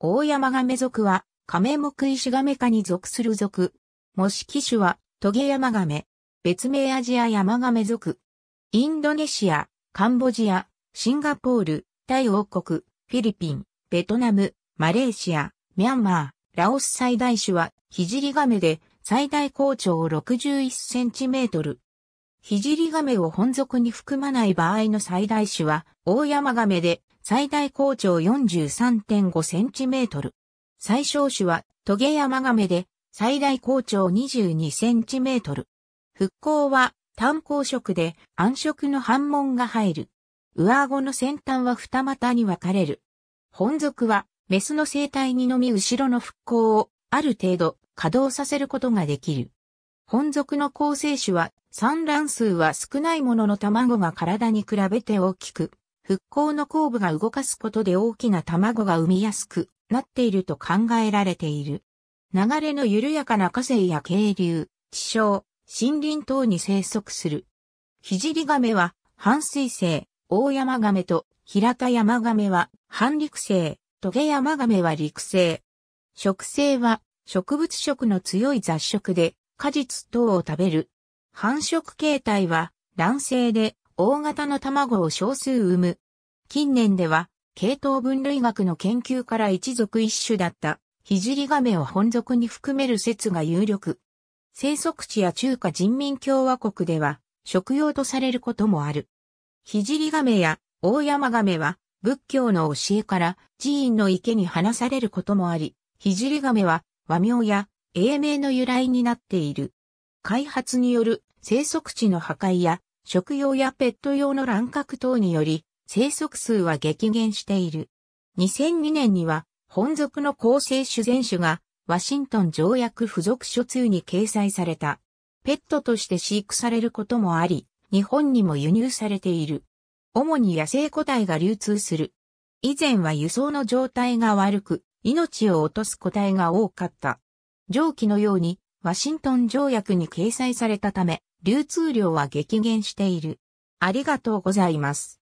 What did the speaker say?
大山亀属は、亀目石亀科に属する属。模式種は、トゲヤマガメ。別名アジアヤマガメ属。インドネシア、カンボジア、シンガポール、タイ王国、フィリピン、ベトナム、マレーシア、ミャンマー、ラオス最大種は、ヒジリガメで、最大高長61センチメートル。ヒジリガメを本属に含まない場合の最大種は、大山ガメで、最大高長4 3 5トル。最小種は、トゲ山メで、最大高長2 2トル。復興は、単光色で、暗色の反紋が入る。上顎の先端は二股に分かれる。本属は、メスの生体にのみ後ろの復興を、ある程度、稼働させることができる。本属の構成種は産卵数は少ないものの卵が体に比べて大きく、復興の後部が動かすことで大きな卵が産みやすくなっていると考えられている。流れの緩やかな河川や渓流、地床、森林等に生息する。ヒジリガメは、半水性、大山ガメと、平田山ガメは、半陸性、トゲ山ガメは陸生。食性は、植物食の強い雑食で、果実等を食べる。繁殖形態は卵性で大型の卵を少数産む。近年では系統分類学の研究から一族一種だったヒジリガメを本属に含める説が有力。生息地や中華人民共和国では食用とされることもある。ヒジリガメや大山ガメは仏教の教えから寺院の池に放されることもあり、ヒジリガメは和名や英名の由来になっている。開発による生息地の破壊や食用やペット用の乱獲等により生息数は激減している。2002年には本属の構成主全種がワシントン条約付属書通に掲載された。ペットとして飼育されることもあり、日本にも輸入されている。主に野生個体が流通する。以前は輸送の状態が悪く、命を落とす個体が多かった。上記のように、ワシントン条約に掲載されたため、流通量は激減している。ありがとうございます。